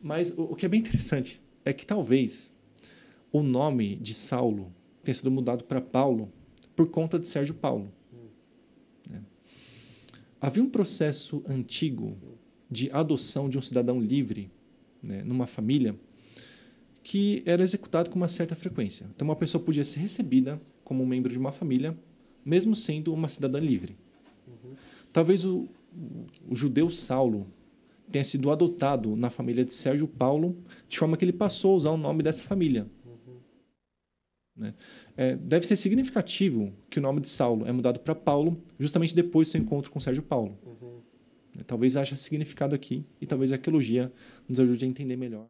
Mas o, o que é bem interessante é que talvez o nome de Saulo tenha sido mudado para Paulo por conta de Sérgio Paulo. Né? Havia um processo antigo de adoção de um cidadão livre né, numa família que era executado com uma certa frequência. Então, uma pessoa podia ser recebida como um membro de uma família, mesmo sendo uma cidadã livre. Uhum. Talvez o, o, judeu Saulo tenha sido adotado na família de Sérgio Paulo, de forma que ele passou a usar o nome dessa família. Uhum. Né? É, deve ser significativo que o nome de Saulo é mudado para Paulo justamente depois do seu encontro com Sérgio Paulo. Uhum. Né? Talvez haja significado aqui e talvez a arqueologia nos ajude a entender melhor.